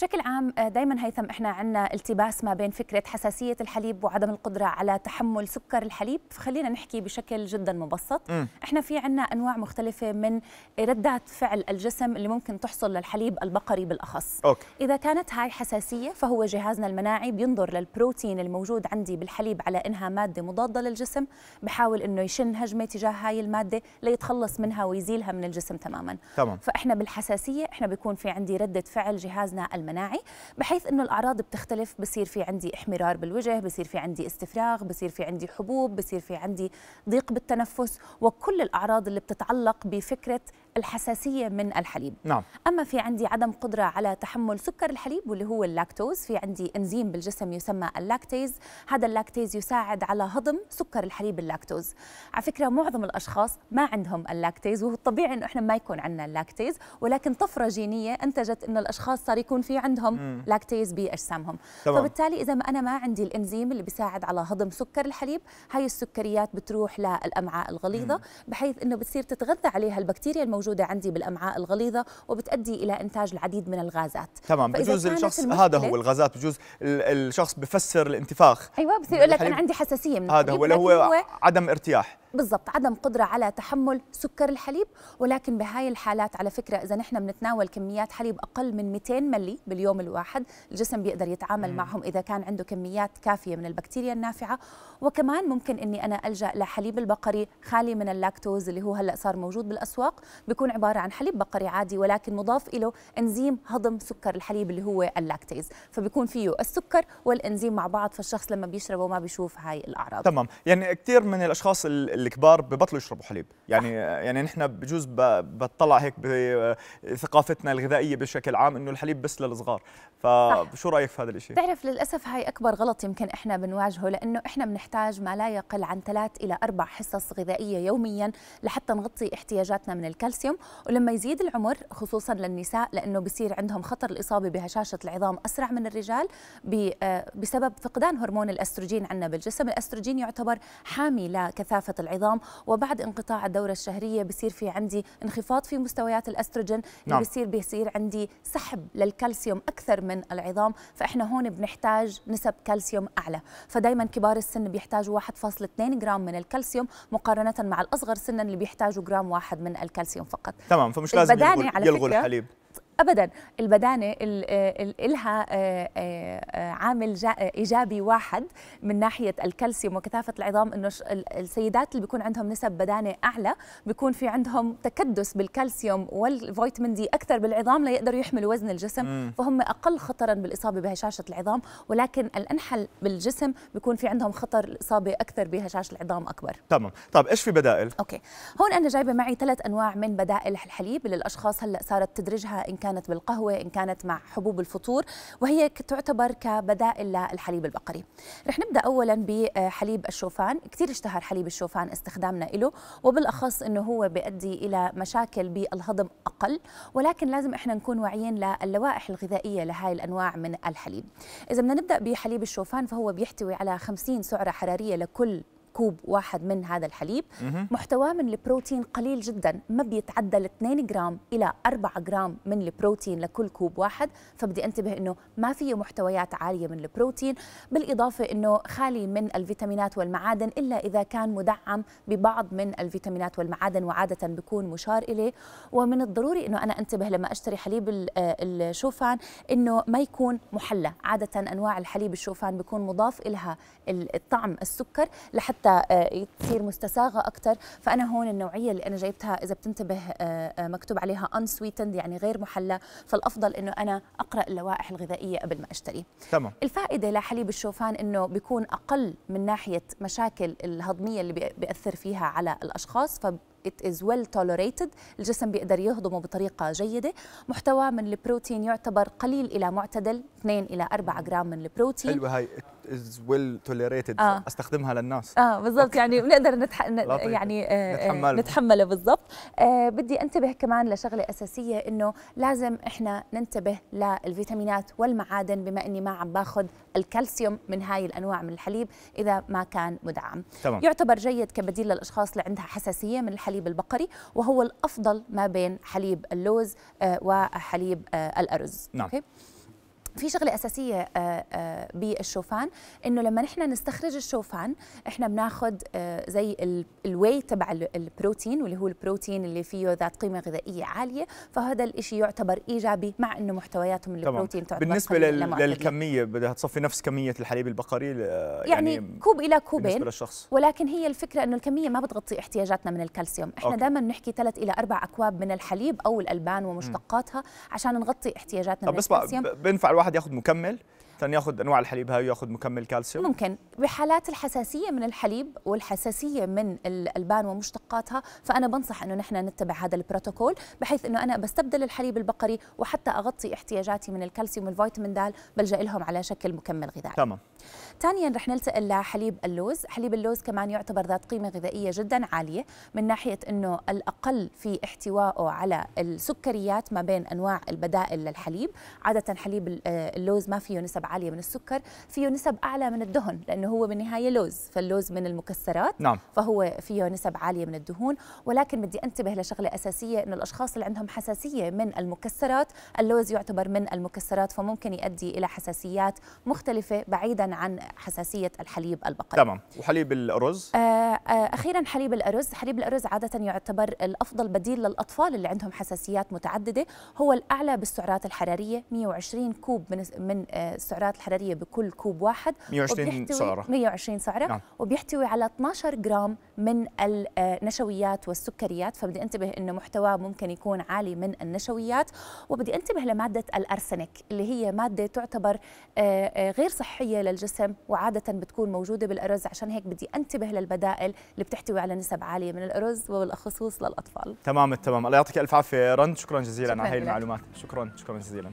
بشكل عام آه، دائما هيثم احنا عندنا التباس ما بين فكره حساسيه الحليب وعدم القدره على تحمل سكر الحليب فخلينا نحكي بشكل جدا مبسط م. احنا في عندنا انواع مختلفه من ردات فعل الجسم اللي ممكن تحصل للحليب البقري بالاخص أوكي. اذا كانت هاي حساسيه فهو جهازنا المناعي بينظر للبروتين الموجود عندي بالحليب على انها ماده مضاده للجسم بحاول انه يشن هجمه تجاه هاي الماده ليتخلص منها ويزيلها من الجسم تماما تمام. فاحنا بالحساسيه احنا بيكون في عندي رده فعل جهازنا المناعي المناعي بحيث انه الاعراض بتختلف بصير في عندي احمرار بالوجه بصير في عندي استفراغ بصير في عندي حبوب بصير في عندي ضيق بالتنفس وكل الاعراض اللي بتتعلق بفكره الحساسيه من الحليب نعم. اما في عندي عدم قدره على تحمل سكر الحليب واللي هو اللاكتوز في عندي انزيم بالجسم يسمى اللاكتيز هذا اللاكتيز يساعد على هضم سكر الحليب اللاكتوز على فكره معظم الاشخاص ما عندهم اللاكتيز وهو الطبيعي انه احنا ما يكون عندنا اللاكتيز ولكن طفره جينيه انتجت انه الاشخاص صار يكون في عندهم مم. لاكتيز باجسامهم طبعا. فبالتالي اذا ما انا ما عندي الانزيم اللي بيساعد على هضم سكر الحليب هاي السكريات بتروح للامعاء الغليظه بحيث انه بتصير تتغذى عليها البكتيريا الموجودة موجوده عندي بالامعاء الغليظه وبتؤدي الى انتاج العديد من الغازات تمام بجوز الشخص هذا هو الغازات بجوز الشخص بفسر الانتفاخ ايوه بصير يقول لك انا عندي حساسيه من هذا هو هو عدم ارتياح بالضبط عدم قدرة على تحمل سكر الحليب ولكن بهاي الحالات على فكرة إذا نحن بنتناول كميات حليب أقل من 200 ملي باليوم الواحد الجسم بيقدر يتعامل مم. معهم إذا كان عنده كميات كافية من البكتيريا النافعة وكمان ممكن إني أنا ألجأ لحليب البقري خالي من اللاكتوز اللي هو هلأ صار موجود بالأسواق بيكون عباره عن حليب بقري عادي ولكن مضاف له انزيم هضم سكر الحليب اللي هو اللاكتيز فبيكون فيه السكر والانزيم مع بعض فالشخص لما بيشربه ما بيشوف هاي الاعراض تمام يعني كثير من الاشخاص الكبار ببطلوا يشربوا حليب يعني آه. يعني نحن بجوز بتطلع هيك بثقافتنا الغذائيه بشكل عام انه الحليب بس للصغار فشو رايك في هذا الشيء بتعرف للاسف هاي اكبر غلط يمكن احنا بنواجهه لانه احنا بنحتاج ما لا يقل عن ثلاث الى اربع حصص غذائيه يوميا لحتى نغطي احتياجاتنا من الكالسيوم الكالسيوم ولما يزيد العمر خصوصا للنساء لانه بصير عندهم خطر الاصابه بهشاشه العظام اسرع من الرجال آه، بسبب فقدان هرمون الاستروجين عندنا بالجسم الاستروجين يعتبر حامي لكثافه العظام وبعد انقطاع الدوره الشهريه بصير في عندي انخفاض في مستويات الاستروجين نعم. بصير بصير عندي سحب للكالسيوم اكثر من العظام فاحنا هون بنحتاج نسب كالسيوم اعلى فدائما كبار السن بيحتاجوا 1.2 جرام من الكالسيوم مقارنه مع الاصغر سنا اللي بيحتاجوا جرام واحد من الكالسيوم فقط تمام فمش لازم يلغوا, يلغوا الحليب ابدا البدانه لها آه، آه، آه، عامل ايجابي واحد من ناحيه الكالسيوم وكثافه العظام انه السيدات اللي بيكون عندهم نسب بدانه اعلى بيكون في عندهم تكدس بالكالسيوم والفيتامين دي اكثر بالعظام ليقدروا يحملوا وزن الجسم فهم اقل خطرا بالاصابه بهشاشه العظام ولكن الانحل بالجسم بيكون في عندهم خطر الاصابه اكثر بهشاشه العظام اكبر تمام طب ايش في بدائل اوكي هون انا جايبه معي ثلاث انواع من بدائل الحليب للاشخاص هلا صارت تدرجها ان كان كانت بالقهوة إن كانت مع حبوب الفطور وهي تعتبر كبدائل للحليب البقري رح نبدأ أولا بحليب آه، الشوفان كثير اشتهر حليب الشوفان استخدامنا له وبالأخص أنه هو بيؤدي إلى مشاكل بالهضم أقل ولكن لازم إحنا نكون واعيين للوائح الغذائية لهذه الأنواع من الحليب إذا بدنا نبدأ بحليب الشوفان فهو بيحتوي على 50 سعرة حرارية لكل كوب واحد من هذا الحليب محتواه من البروتين قليل جدا ما بيتعدى 2 جرام الى 4 جرام من البروتين لكل كوب واحد فبدي انتبه انه ما فيه محتويات عاليه من البروتين بالاضافه انه خالي من الفيتامينات والمعادن الا اذا كان مدعم ببعض من الفيتامينات والمعادن وعاده بيكون مشار اليه ومن الضروري انه انا انتبه لما اشتري حليب آه، الشوفان انه ما يكون محلى عاده انواع الحليب الشوفان بيكون مضاف لها الطعم السكر لحتى حتى تصير آه، مستساغه اكثر فانا هون النوعيه اللي انا جايبتها اذا بتنتبه آه، آه، مكتوب عليها سويتند يعني غير محلى فالافضل انه انا اقرا اللوائح الغذائيه قبل ما اشتري تمام الفائده لحليب الشوفان انه بيكون اقل من ناحيه مشاكل الهضميه اللي بياثر فيها على الاشخاص it is well tolerated الجسم بيقدر يهضمه بطريقة جيدة محتوى من البروتين يعتبر قليل إلى معتدل 2 إلى 4 جرام من البروتين حلوة هاي از ويل توليريتد استخدمها للناس اه بالضبط يعني بنقدر نتح... طيب. يعني آه نتحمله آه، نتحمله بالضبط آه بدي انتبه كمان لشغله اساسيه انه لازم احنا ننتبه للفيتامينات والمعادن بما اني ما عم باخذ الكالسيوم من هاي الانواع من الحليب اذا ما كان مدعم تمام. يعتبر جيد كبديل للاشخاص اللي عندها حساسيه من الحليب الحليب البقري وهو الافضل ما بين حليب اللوز آه، وحليب آه، الارز نعم. في شغله اساسيه آه، بالشوفان انه لما نحن نستخرج الشوفان احنا بناخذ آه، زي الواي تبع البروتين واللي هو البروتين اللي فيه ذات قيمه غذائيه عاليه فهذا الشيء يعتبر ايجابي مع انه محتوياتهم البروتين تعتبر بالنسبه لل... للكميه بدها تصفي نفس كميه الحليب البقري يعني, يعني كوب الى كوبين للشخص. ولكن هي الفكره انه الكميه ما بتغطي احتياجاتنا من الكالسيوم احنا دائما بنحكي ثلاث الى اربع اكواب من الحليب او الالبان ومشتقاتها عشان نغطي احتياجاتنا من الكالسيوم بس بينفع الواحد ياخذ مكمل مثلا ياخذ انواع الحليب هاي وياخذ مكمل كالسيوم ممكن بحالات الحساسيه من الحليب والحساسيه من الالبان ومشتقاتها فانا بنصح انه نحن نتبع هذا البروتوكول بحيث انه انا بستبدل الحليب البقري وحتى اغطي احتياجاتي من الكالسيوم والفيتامين د بلجا لهم على شكل مكمل غذائي تمام ثانيا رح نلتقي لحليب اللوز حليب اللوز كمان يعتبر ذات قيمه غذائيه جدا عاليه من ناحيه انه الاقل في احتوائه على السكريات ما بين انواع البدائل للحليب عاده حليب آه، اللوز ما فيه نسب عاليه من السكر فيه نسب اعلى من الدهن لانه هو بالنهايه لوز فاللوز من المكسرات نعم. فهو فيه نسب عاليه من الدهون ولكن بدي انتبه لشغله اساسيه انه الاشخاص اللي عندهم حساسيه من المكسرات اللوز يعتبر من المكسرات فممكن يؤدي الى حساسيات مختلفه بعيدا عن حساسيه الحليب البقري تمام وحليب الارز آه آه، اخيرا حليب الارز حليب الارز عاده يعتبر الافضل بديل للاطفال اللي عندهم حساسيات متعدده هو الاعلى بالسعرات الحراريه 120 كوب من من آه، السعرات الحراريه بكل كوب واحد 120 سعره 120 سعره نعم. وبيحتوي على 12 جرام من النشويات آه، والسكريات فبدي انتبه انه محتواه ممكن يكون عالي من النشويات وبدي انتبه لماده الارسنك اللي هي ماده تعتبر غير صحيه للجسم وعاده بتكون موجوده بالارز عشان هيك بدي انتبه للبدائل السائل اللي بتحتوي على نسب عاليه من الارز وبالاخصوص للاطفال تمام تمام الله يعطيك الف عافيه رند شكرا جزيلا على هذه المعلومات شكرا شكرا جزيلا